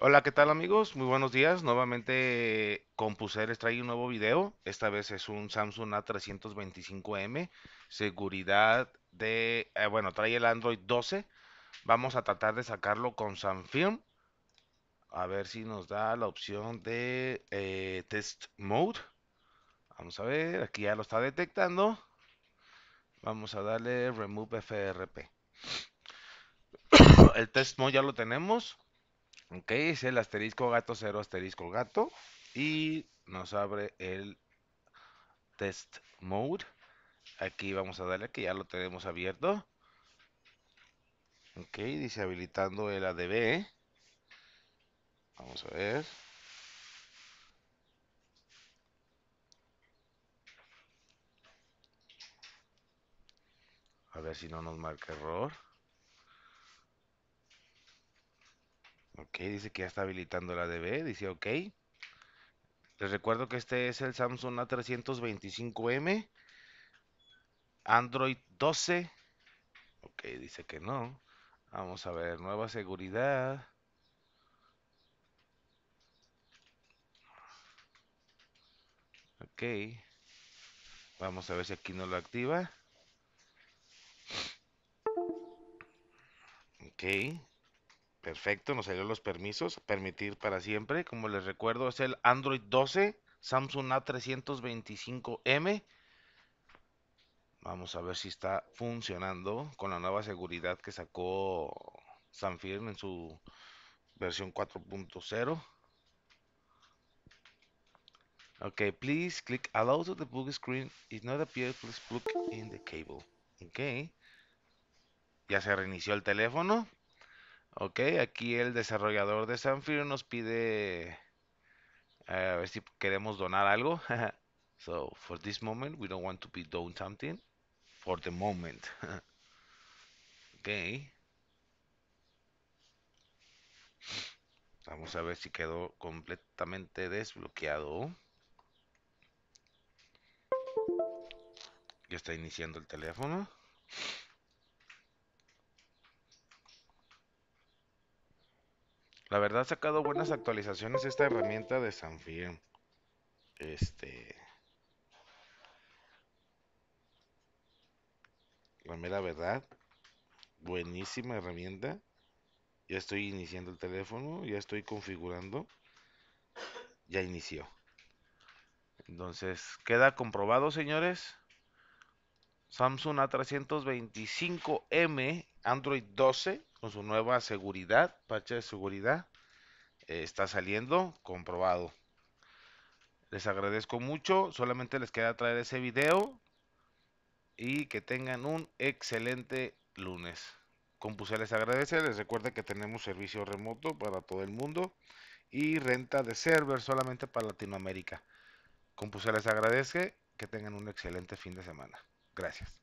Hola, ¿qué tal amigos? Muy buenos días. Nuevamente Compuser trae un nuevo video. Esta vez es un Samsung A325M. Seguridad de... Eh, bueno, trae el Android 12. Vamos a tratar de sacarlo con Samsung. A ver si nos da la opción de eh, Test Mode. Vamos a ver, aquí ya lo está detectando. Vamos a darle Remove FRP. El Test Mode ya lo tenemos Ok, es el asterisco gato 0 asterisco gato. Y nos abre el test mode. Aquí vamos a darle que ya lo tenemos abierto. Ok, dice habilitando el ADB. Vamos a ver. A ver si no nos marca error. dice que ya está habilitando la DB, dice ok. Les recuerdo que este es el Samsung A325M, Android 12. Ok, dice que no. Vamos a ver, nueva seguridad. Ok. Vamos a ver si aquí no lo activa. Ok. Perfecto, nos salió los permisos. Permitir para siempre. Como les recuerdo, es el Android 12, Samsung A325M. Vamos a ver si está funcionando con la nueva seguridad que sacó Sanfirm en su versión 4.0. Ok, please click allow to the book screen. It's not appear, please plug in the cable. Ok. Ya se reinició el teléfono. Ok, aquí el desarrollador de Sanfir nos pide eh, a ver si queremos donar algo. so, for this moment, we don't want to be doing something. For the moment. ok. Vamos a ver si quedó completamente desbloqueado. Ya está iniciando el teléfono. La verdad ha sacado buenas actualizaciones esta herramienta de Sanfir. Este. La mera verdad. Buenísima herramienta. Ya estoy iniciando el teléfono. Ya estoy configurando. Ya inició. Entonces, queda comprobado, señores. Samsung A325M Android 12 con su nueva seguridad, parche de seguridad, eh, está saliendo comprobado. Les agradezco mucho, solamente les queda traer ese video y que tengan un excelente lunes. Compuse les agradece, les recuerda que tenemos servicio remoto para todo el mundo y renta de server solamente para Latinoamérica. Compuse les agradece, que tengan un excelente fin de semana. Gracias.